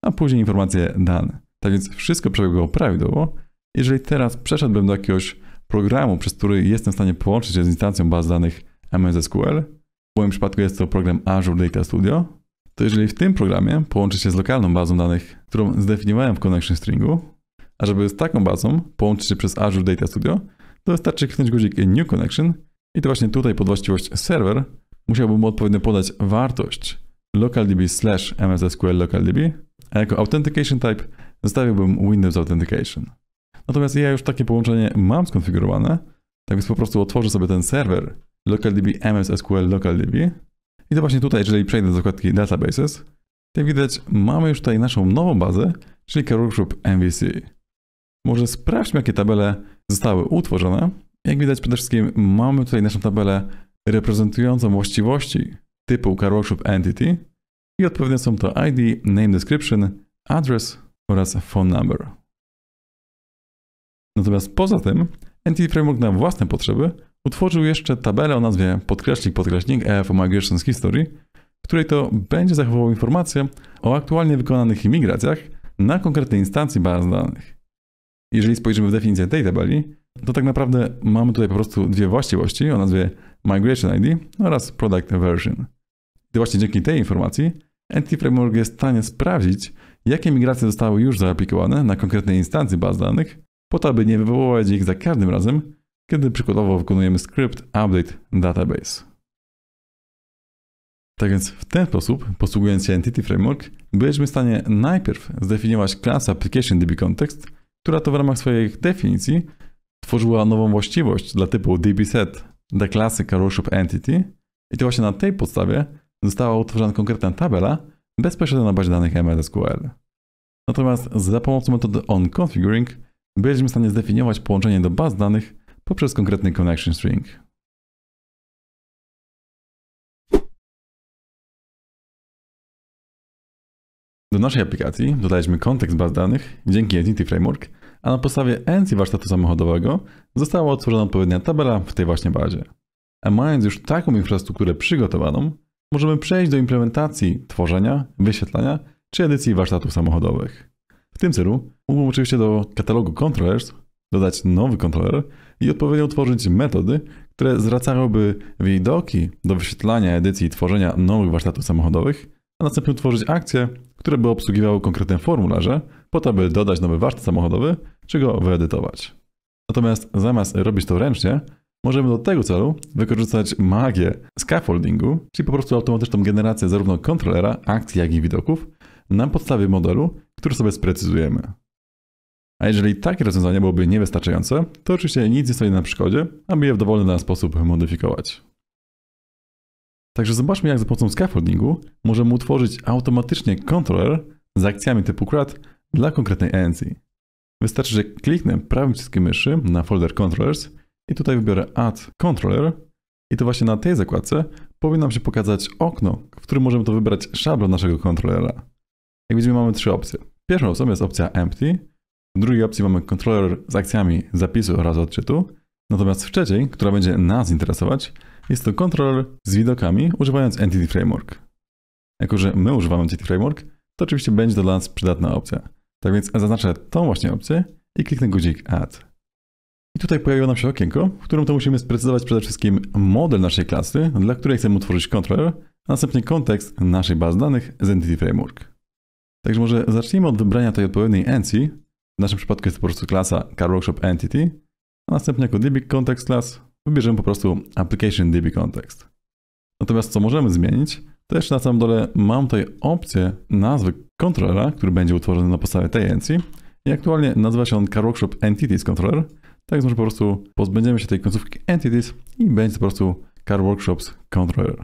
a później informację Done. Tak więc wszystko przebiegło prawidłowo. Jeżeli teraz przeszedłbym do jakiegoś programu, przez który jestem w stanie połączyć się z instancją baz danych MSSQL, moim przypadku jest to program Azure Data Studio, to jeżeli w tym programie połączy się z lokalną bazą danych, którą zdefiniowałem w connection stringu, a żeby z taką bazą połączyć się przez Azure Data Studio, to wystarczy kliknąć guzik New Connection i to właśnie tutaj pod właściwość Server musiałbym odpowiednio podać wartość localdb slash mssql localdb, a jako authentication type zostawiłbym Windows Authentication. Natomiast ja już takie połączenie mam skonfigurowane, tak więc po prostu otworzę sobie ten serwer localdb mssql localdb. I to właśnie tutaj, jeżeli przejdę do zakładki databases, jak widać mamy już tutaj naszą nową bazę, czyli Group MVC. Może sprawdźmy, jakie tabele zostały utworzone. Jak widać przede wszystkim mamy tutaj naszą tabelę reprezentującą właściwości typu Workshop Entity i odpowiednio są to ID, Name Description, Address oraz Phone Number. Natomiast poza tym Entity Framework na własne potrzeby Utworzył jeszcze tabelę o nazwie podkreśnik podkreśnik EF Migrations History, w której to będzie zachowywał informacje o aktualnie wykonanych imigracjach na konkretnej instancji baz danych. Jeżeli spojrzymy w definicję tej tabeli, to tak naprawdę mamy tutaj po prostu dwie właściwości o nazwie Migration ID oraz Product Version. I właśnie dzięki tej informacji Entity Framework jest w stanie sprawdzić, jakie migracje zostały już zaaplikowane na konkretnej instancji baz danych, po to, aby nie wywoływać ich za każdym razem, kiedy przykładowo wykonujemy skrypt update database. Tak więc w ten sposób, posługując się Entity Framework, byliśmy w stanie najpierw zdefiniować klasę Application DB Context, która to w ramach swojej definicji tworzyła nową właściwość dla typu DBSet dla klasy CaroShop Entity i to właśnie na tej podstawie została utworzona konkretna tabela bezpośrednio na bazie danych MS Natomiast za pomocą metody onConfiguring byliśmy w stanie zdefiniować połączenie do baz danych poprzez konkretny connection string. Do naszej aplikacji dodaliśmy kontekst baz danych dzięki Unity Framework, a na podstawie ENCI warsztatu samochodowego została odtworzona odpowiednia tabela w tej właśnie bazie. A mając już taką infrastrukturę przygotowaną, możemy przejść do implementacji tworzenia, wyświetlania czy edycji warsztatów samochodowych. W tym celu mógłbym oczywiście do katalogu controllers dodać nowy kontroler, i odpowiednio tworzyć metody, które zwracałyby widoki do wyświetlania edycji i tworzenia nowych warsztatów samochodowych, a następnie tworzyć akcje, które by obsługiwały konkretne formularze, po to, by dodać nowy warsztat samochodowy, czy go wyedytować. Natomiast zamiast robić to ręcznie, możemy do tego celu wykorzystać magię scaffoldingu, czyli po prostu automatyczną generację zarówno kontrolera, akcji, jak i widoków na podstawie modelu, który sobie sprecyzujemy. A jeżeli takie rozwiązanie byłoby niewystarczające, to oczywiście nic nie stoi na przeszkodzie, aby je w dowolny dla nas sposób modyfikować. Także zobaczmy, jak za pomocą scaffoldingu możemy utworzyć automatycznie kontroler z akcjami typu CRUD dla konkretnej ENCI. Wystarczy, że kliknę prawym przyciskiem myszy na folder Controllers i tutaj wybiorę Add Controller i to właśnie na tej zakładce powinno nam się pokazać okno, w którym możemy to wybrać szablon naszego kontrolera. Jak widzimy mamy trzy opcje. Pierwszą opcją jest opcja Empty, w drugiej opcji mamy kontroler z akcjami zapisu oraz odczytu. Natomiast w trzeciej, która będzie nas interesować, jest to kontroler z widokami używając Entity Framework. Jako, że my używamy Entity Framework, to oczywiście będzie to dla nas przydatna opcja. Tak więc zaznaczę tą właśnie opcję i kliknę guzik Add. I tutaj pojawiło nam się okienko, w którym to musimy sprecyzować przede wszystkim model naszej klasy, dla której chcemy utworzyć kontroler, a następnie kontekst naszej bazy danych z Entity Framework. Także może zacznijmy od wybrania tej odpowiedniej encji, w naszym przypadku jest to po prostu klasa CarWorkshop Entity, a następnie jako DB Context Class wybierzemy po prostu Application DB Context. Natomiast co możemy zmienić, też na samym dole mam tutaj opcję nazwy kontrolera, który będzie utworzony na podstawie tej encji i aktualnie nazywa się on CarWorkshop Entities Controller, tak więc po prostu pozbędziemy się tej końcówki Entities i będzie to po prostu CarWorkshops Controller.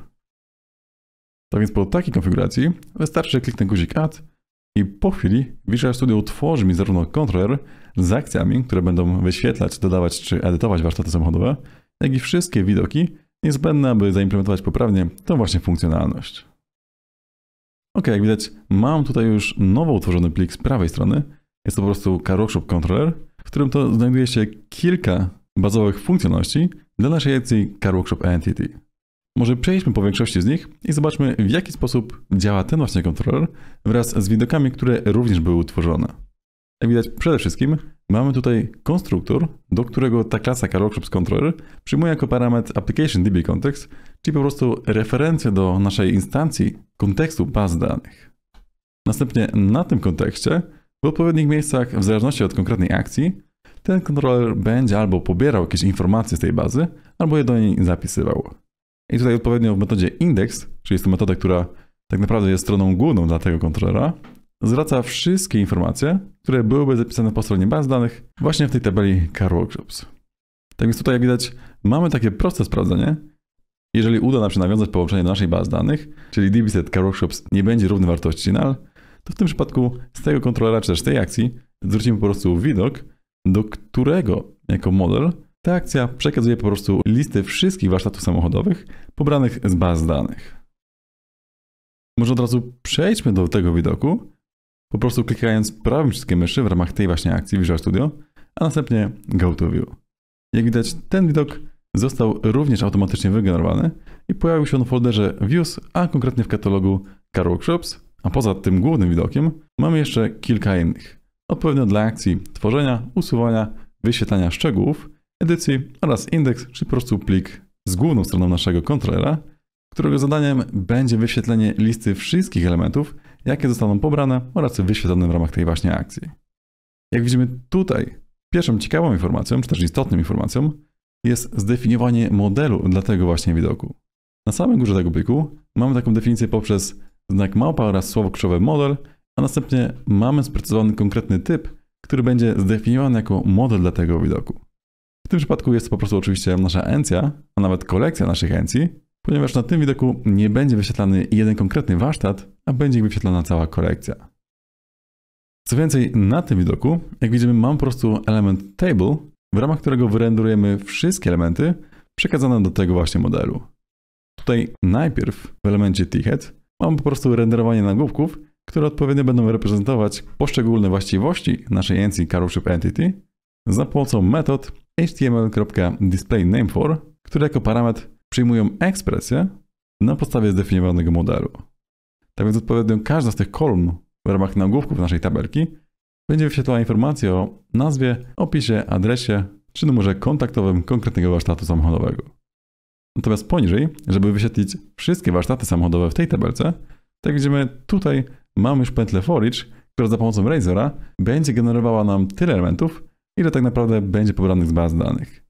Tak więc po takiej konfiguracji wystarczy kliknąć guzik Add i po chwili Visual Studio tworzy mi zarówno kontroler z akcjami, które będą wyświetlać, dodawać czy edytować warsztaty samochodowe, jak i wszystkie widoki niezbędne, aby zaimplementować poprawnie tą właśnie funkcjonalność. Ok, jak widać mam tutaj już nowo utworzony plik z prawej strony. Jest to po prostu CarWorkshop Controller, w którym to znajduje się kilka bazowych funkcjonalności dla naszej edycji CarWorkshop Entity. Może przejdźmy po większości z nich i zobaczmy, w jaki sposób działa ten właśnie kontroler wraz z widokami, które również były utworzone. Jak widać, przede wszystkim mamy tutaj konstruktor, do którego ta klasa CarolShops Controller przyjmuje jako parametr application DB context, czyli po prostu referencję do naszej instancji kontekstu baz danych. Następnie na tym kontekście, w odpowiednich miejscach, w zależności od konkretnej akcji, ten kontroler będzie albo pobierał jakieś informacje z tej bazy, albo je do niej zapisywał. I tutaj odpowiednio w metodzie index, czyli jest to metoda, która tak naprawdę jest stroną główną dla tego kontrolera, zwraca wszystkie informacje, które byłyby zapisane po stronie baz danych właśnie w tej tabeli Car Workshops. Tak więc tutaj jak widać mamy takie proste sprawdzenie. Jeżeli uda nam się nawiązać połączenie do naszej bazy danych, czyli dbset Car Workshops nie będzie równy wartości null, to w tym przypadku z tego kontrolera czy też tej akcji zwrócimy po prostu widok, do którego jako model ta akcja przekazuje po prostu listy wszystkich warsztatów samochodowych pobranych z baz danych. Może od razu przejdźmy do tego widoku, po prostu klikając prawym wszystkie myszy w ramach tej właśnie akcji Visual Studio, a następnie Go to View. Jak widać, ten widok został również automatycznie wygenerowany i pojawił się on w folderze Views, a konkretnie w katalogu Car Workshops, a poza tym głównym widokiem mamy jeszcze kilka innych, odpowiednio dla akcji tworzenia, usuwania, wyświetlania szczegółów, edycji oraz indeks, czy po prostu plik z główną stroną naszego kontrolera, którego zadaniem będzie wyświetlenie listy wszystkich elementów, jakie zostaną pobrane oraz wyświetlone w ramach tej właśnie akcji. Jak widzimy tutaj, pierwszą ciekawą informacją, czy też istotną informacją, jest zdefiniowanie modelu dla tego właśnie widoku. Na samym górze tego pliku mamy taką definicję poprzez znak małpa oraz słowo kluczowe model, a następnie mamy sprecyzowany konkretny typ, który będzie zdefiniowany jako model dla tego widoku. W tym przypadku jest to po prostu oczywiście nasza encja, a nawet kolekcja naszych encji, ponieważ na tym widoku nie będzie wyświetlany jeden konkretny warsztat, a będzie wyświetlana cała kolekcja. Co więcej, na tym widoku, jak widzimy, mam po prostu element table, w ramach którego wyrenderujemy wszystkie elementy przekazane do tego właśnie modelu. Tutaj najpierw w elemencie ticket mam po prostu renderowanie nagłówków, które odpowiednio będą reprezentować poszczególne właściwości naszej encji CarShip Entity za pomocą metod, html.displayNameFor, które jako parametr przyjmują ekspresję na podstawie zdefiniowanego modelu. Tak więc odpowiednio każda z tych kolumn w ramach nagłówków naszej tabelki będzie wyświetlała informacje o nazwie, opisie, adresie czy numerze kontaktowym konkretnego warsztatu samochodowego. Natomiast poniżej, żeby wyświetlić wszystkie warsztaty samochodowe w tej tabelce, tak widzimy tutaj mamy już pętlę for each, która za pomocą Razora będzie generowała nam tyle elementów, ile tak naprawdę będzie pobranych z baz danych.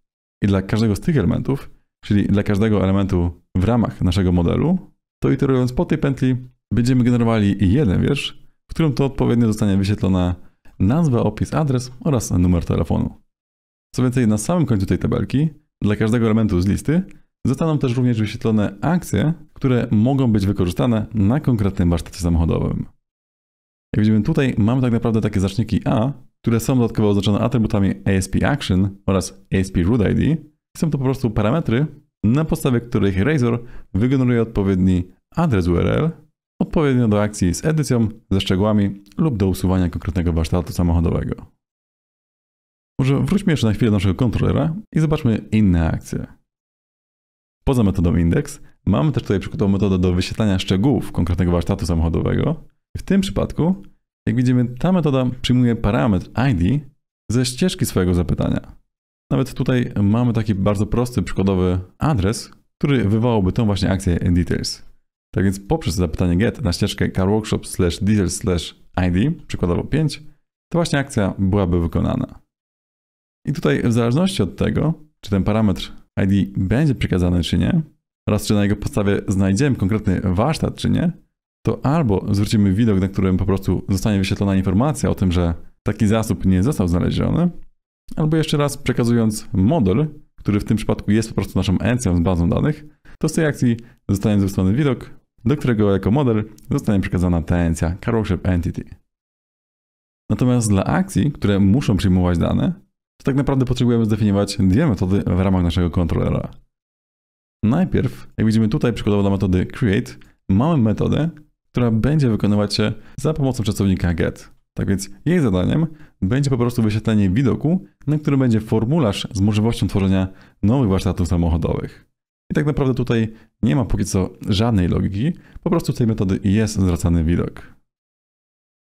I dla każdego z tych elementów, czyli dla każdego elementu w ramach naszego modelu, to iterując po tej pętli, będziemy generowali jeden wiersz, w którym to odpowiednio zostanie wyświetlona nazwa, opis, adres oraz numer telefonu. Co więcej, na samym końcu tej tabelki, dla każdego elementu z listy, zostaną też również wyświetlone akcje, które mogą być wykorzystane na konkretnym warsztacie samochodowym. Jak widzimy tutaj, mamy tak naprawdę takie znaczniki A, które są dodatkowo oznaczone atrybutami ASP Action oraz ASP Root ID. Są to po prostu parametry, na podstawie których Razor wygeneruje odpowiedni adres URL, odpowiednio do akcji z edycją, ze szczegółami lub do usuwania konkretnego warsztatu samochodowego. Może wróćmy jeszcze na chwilę do naszego kontrolera i zobaczmy inne akcje. Poza metodą index mamy też tutaj przygotowaną metodę do wyświetlania szczegółów konkretnego warsztatu samochodowego. W tym przypadku jak widzimy, ta metoda przyjmuje parametr id ze ścieżki swojego zapytania. Nawet tutaj mamy taki bardzo prosty, przykładowy adres, który wywołałby tą właśnie akcję details. Tak więc poprzez zapytanie get na ścieżkę carworkshop slash details slash id, przykładowo 5, to właśnie akcja byłaby wykonana. I tutaj w zależności od tego, czy ten parametr ID będzie przekazany czy nie, oraz czy na jego podstawie znajdziemy konkretny warsztat czy nie, to albo zwrócimy widok, na którym po prostu zostanie wyświetlona informacja o tym, że taki zasób nie został znaleziony, albo jeszcze raz przekazując model, który w tym przypadku jest po prostu naszą encją z bazą danych, to z tej akcji zostanie zwrócony widok, do którego jako model zostanie przekazana ta encja CarWorkshop Entity. Natomiast dla akcji, które muszą przyjmować dane, to tak naprawdę potrzebujemy zdefiniować dwie metody w ramach naszego kontrolera. Najpierw, jak widzimy tutaj przykładowo dla metody create, mamy metodę, która będzie wykonywać się za pomocą czasownika get. Tak więc jej zadaniem będzie po prostu wyświetlenie widoku, na którym będzie formularz z możliwością tworzenia nowych warsztatów samochodowych. I tak naprawdę tutaj nie ma póki co żadnej logiki, po prostu tej metody jest zwracany widok.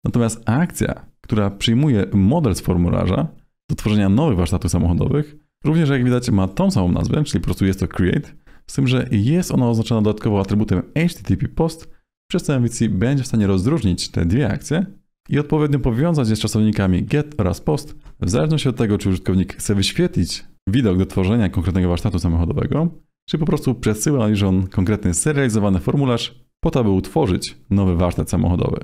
Natomiast akcja, która przyjmuje model z formularza do tworzenia nowych warsztatów samochodowych, również jak widać ma tą samą nazwę, czyli po prostu jest to create, z tym, że jest ona oznaczona dodatkowo atrybutem http post, przez tę ambicji będzie w stanie rozróżnić te dwie akcje i odpowiednio powiązać je z czasownikami get oraz post, w zależności od tego, czy użytkownik chce wyświetlić widok do tworzenia konkretnego warsztatu samochodowego, czy po prostu przesyła już on konkretny serializowany formularz po to, aby utworzyć nowy warsztat samochodowy.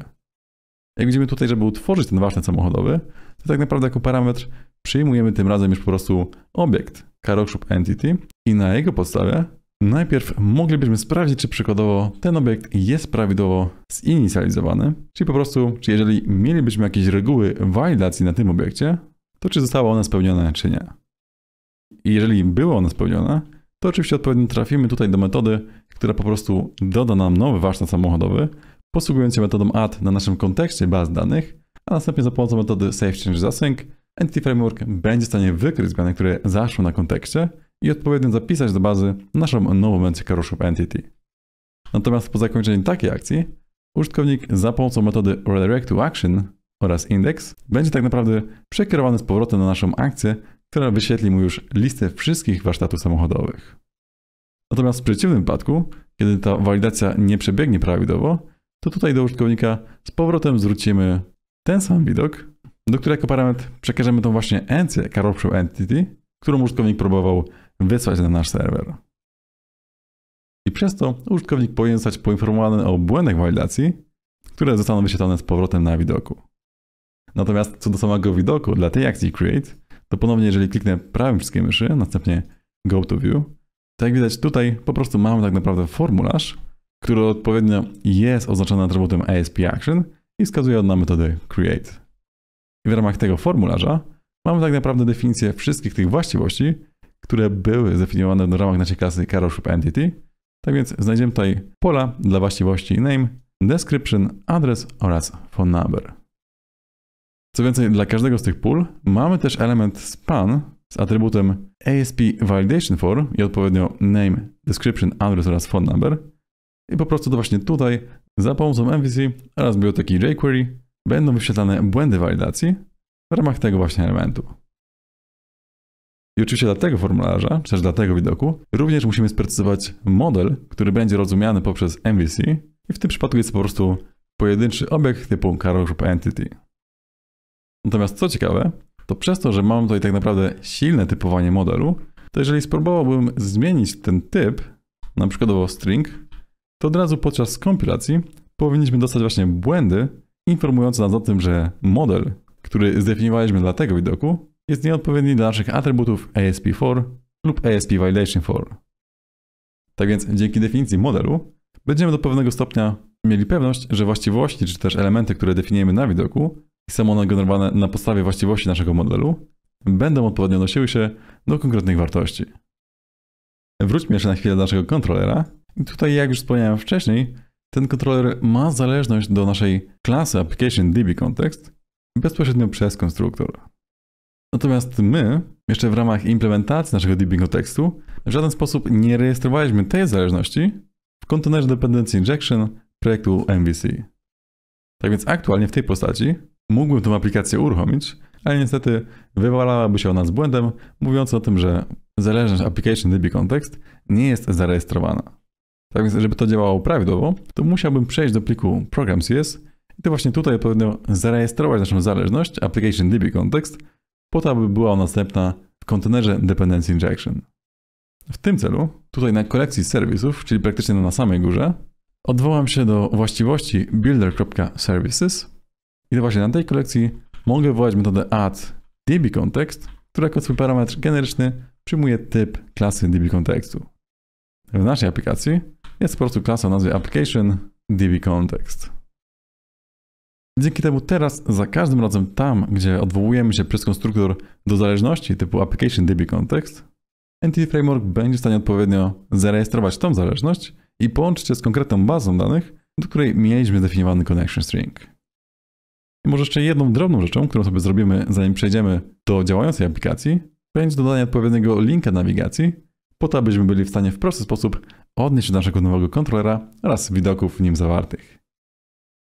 Jak widzimy tutaj, żeby utworzyć ten warsztat samochodowy, to tak naprawdę jako parametr przyjmujemy tym razem już po prostu obiekt Karoshop Entity i na jego podstawie Najpierw moglibyśmy sprawdzić, czy przykładowo ten obiekt jest prawidłowo zinicjalizowany, czyli po prostu, czy jeżeli mielibyśmy jakieś reguły walidacji na tym obiekcie, to czy zostały one spełnione, czy nie. I jeżeli były one spełnione, to oczywiście odpowiednio trafimy tutaj do metody, która po prostu doda nam nowy warsztat samochodowy, posługując się metodą add na naszym kontekście baz danych, a następnie za pomocą metody save change async Entity Framework będzie w stanie wykryć zmiany, które zaszły na kontekście i odpowiednio zapisać do bazy naszą nową wersję CaroShop Entity. Natomiast po zakończeniu takiej akcji, użytkownik za pomocą metody Redirect to Action oraz Index będzie tak naprawdę przekierowany z powrotem na naszą akcję, która wyświetli mu już listę wszystkich warsztatów samochodowych. Natomiast w przeciwnym wypadku, kiedy ta walidacja nie przebiegnie prawidłowo, to tutaj do użytkownika z powrotem zwrócimy ten sam widok, do którego jako parametr przekażemy tą właśnie encję CaroShop Entity, którą użytkownik próbował wysłać na nasz serwer. I przez to użytkownik powinien zostać poinformowany o błędach walidacji, które zostaną wyświetlone z powrotem na widoku. Natomiast co do samego widoku dla tej akcji Create, to ponownie jeżeli kliknę prawym wszystkie myszy, następnie Go to View, to jak widać tutaj po prostu mamy tak naprawdę formularz, który odpowiednio jest oznaczony atrybutem ASP Action i wskazuje na metodę Create. I w ramach tego formularza mamy tak naprawdę definicję wszystkich tych właściwości, które były zdefiniowane w ramach naszej klasy CarolShip Entity. Tak więc znajdziemy tutaj pola dla właściwości name, description, adres oraz phone number. Co więcej, dla każdego z tych pól mamy też element span z atrybutem ASP validation for i odpowiednio name, description, adres oraz phone number. I po prostu to właśnie tutaj za pomocą MVC oraz biblioteki jQuery będą wyświetlane błędy walidacji w ramach tego właśnie elementu. I oczywiście dla tego formularza, czy też dla tego widoku, również musimy sprecyzować model, który będzie rozumiany poprzez MVC i w tym przypadku jest to po prostu pojedynczy obiekt typu Carol Group Entity. Natomiast co ciekawe, to przez to, że mam tutaj tak naprawdę silne typowanie modelu, to jeżeli spróbowałbym zmienić ten typ, na przykładowo string, to od razu podczas kompilacji powinniśmy dostać właśnie błędy informujące nas o tym, że model, który zdefiniowaliśmy dla tego widoku, jest nieodpowiedni dla naszych atrybutów ASP4 lub ASP Validation 4. Tak więc dzięki definicji modelu będziemy do pewnego stopnia mieli pewność, że właściwości czy też elementy, które definiujemy na widoku i są one generowane na podstawie właściwości naszego modelu, będą odpowiednio odnosiły się do konkretnych wartości. Wróćmy jeszcze na chwilę do naszego kontrolera. I tutaj, jak już wspomniałem wcześniej, ten kontroler ma zależność do naszej klasy application DB context bezpośrednio przez konstruktor. Natomiast my, jeszcze w ramach implementacji naszego debugging tekstu, w żaden sposób nie rejestrowaliśmy tej zależności w kontenerze Dependency Injection projektu MVC. Tak więc aktualnie w tej postaci mógłbym tę aplikację uruchomić, ale niestety wywalałaby się ona z błędem mówiąc o tym, że zależność Application DB Context nie jest zarejestrowana. Tak więc, żeby to działało prawidłowo, to musiałbym przejść do pliku program.cs i to właśnie tutaj odpowiednio zarejestrować naszą zależność Application DB Context po to, aby była ona dostępna w kontenerze Dependency Injection. W tym celu, tutaj na kolekcji serwisów, czyli praktycznie na samej górze, odwołam się do właściwości builder.services i to właśnie na tej kolekcji mogę wywołać metodę add dbcontext, która jako swój parametr generyczny przyjmuje typ klasy dbcontextu. W naszej aplikacji jest po prostu klasa o nazwie application dbcontext. Dzięki temu teraz za każdym razem tam, gdzie odwołujemy się przez konstruktor do zależności typu application DB context, Entity Framework będzie w stanie odpowiednio zarejestrować tą zależność i połączyć je z konkretną bazą danych, do której mieliśmy zdefiniowany connection string. I może jeszcze jedną drobną rzeczą, którą sobie zrobimy, zanim przejdziemy do działającej aplikacji, będzie dodanie odpowiedniego linka nawigacji, po to, abyśmy byli w stanie w prosty sposób odnieść się do naszego nowego kontrolera oraz widoków w nim zawartych.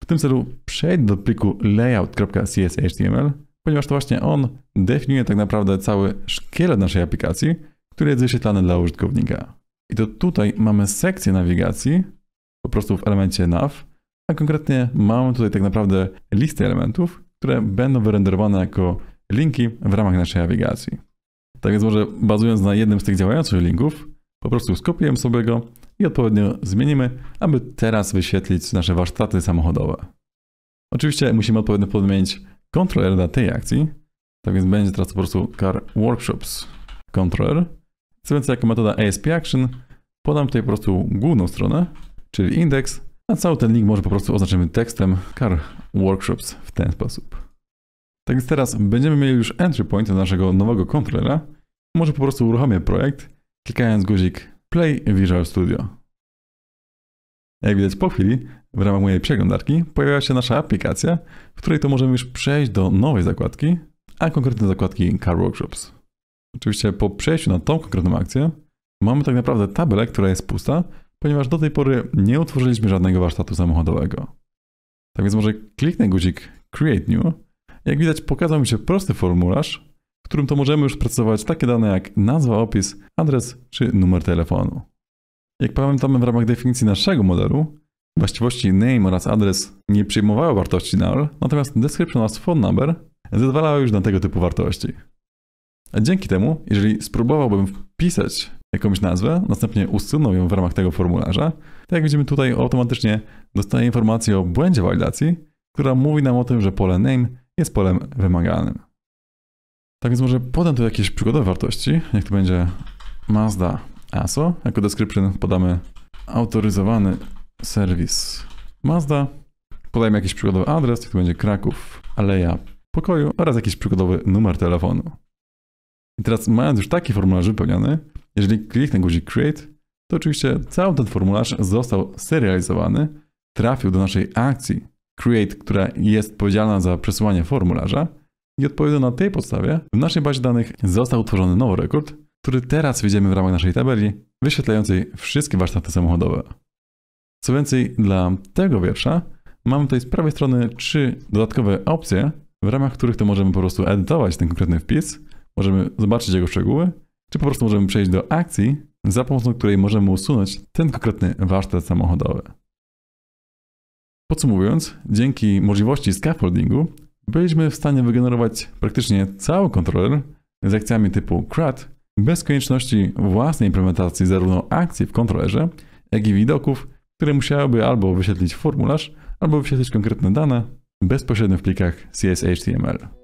W tym celu przejdź do pliku layout.cshtml, ponieważ to właśnie on definiuje tak naprawdę cały szkielet naszej aplikacji, który jest wyświetlany dla użytkownika. I to tutaj mamy sekcję nawigacji, po prostu w elemencie nav, a konkretnie mamy tutaj tak naprawdę listę elementów, które będą wyrenderowane jako linki w ramach naszej nawigacji. Tak więc może bazując na jednym z tych działających linków, po prostu skopiuję sobie go i odpowiednio zmienimy, aby teraz wyświetlić nasze warsztaty samochodowe. Oczywiście musimy odpowiednio podmienić kontroler dla tej akcji, tak więc będzie teraz po prostu car workshops controller. Co więcej, jako metoda ASP action podam tutaj po prostu główną stronę, czyli Index. a cały ten link może po prostu oznaczymy tekstem car workshops w ten sposób. Tak więc teraz będziemy mieli już entry point do naszego nowego kontrolera. Może po prostu uruchomię projekt, klikając guzik Play Visual Studio. Jak widać po chwili, w ramach mojej przeglądarki pojawia się nasza aplikacja, w której to możemy już przejść do nowej zakładki, a konkretnie zakładki Car Workshops. Oczywiście po przejściu na tą konkretną akcję mamy tak naprawdę tabelę, która jest pusta, ponieważ do tej pory nie utworzyliśmy żadnego warsztatu samochodowego. Tak więc może kliknę guzik Create New. Jak widać pokazał mi się prosty formularz, którym to możemy już pracować. takie dane jak nazwa, opis, adres czy numer telefonu. Jak pamiętamy w ramach definicji naszego modelu, właściwości name oraz adres nie przyjmowały wartości null, natomiast description oraz phone number zezwalały już na tego typu wartości. A dzięki temu, jeżeli spróbowałbym wpisać jakąś nazwę, następnie usunął ją w ramach tego formularza, tak jak widzimy tutaj automatycznie dostaję informację o błędzie walidacji, która mówi nam o tym, że pole name jest polem wymaganym. Tak więc może podam tu jakieś przygodowe wartości, Niech to będzie Mazda ASO. Jako description podamy autoryzowany serwis Mazda. Podajmy jakiś przykładowy adres, Niech to będzie Kraków, Aleja Pokoju oraz jakiś przykładowy numer telefonu. I teraz mając już taki formularz wypełniony, jeżeli kliknę guzik Create, to oczywiście cały ten formularz został serializowany, trafił do naszej akcji Create, która jest odpowiedzialna za przesyłanie formularza, i odpowiednio na tej podstawie w naszej bazie danych został utworzony nowy rekord, który teraz widzimy w ramach naszej tabeli wyświetlającej wszystkie warsztaty samochodowe. Co więcej, dla tego wiersza mamy tutaj z prawej strony trzy dodatkowe opcje, w ramach których to możemy po prostu edytować ten konkretny wpis, możemy zobaczyć jego szczegóły, czy po prostu możemy przejść do akcji, za pomocą której możemy usunąć ten konkretny warsztat samochodowy. Podsumowując, dzięki możliwości scaffoldingu byliśmy w stanie wygenerować praktycznie cały kontroler z akcjami typu CRUD bez konieczności własnej implementacji zarówno akcji w kontrolerze, jak i widoków, które musiałyby albo wyświetlić formularz, albo wyświetlić konkretne dane bezpośrednio w plikach CSHTML.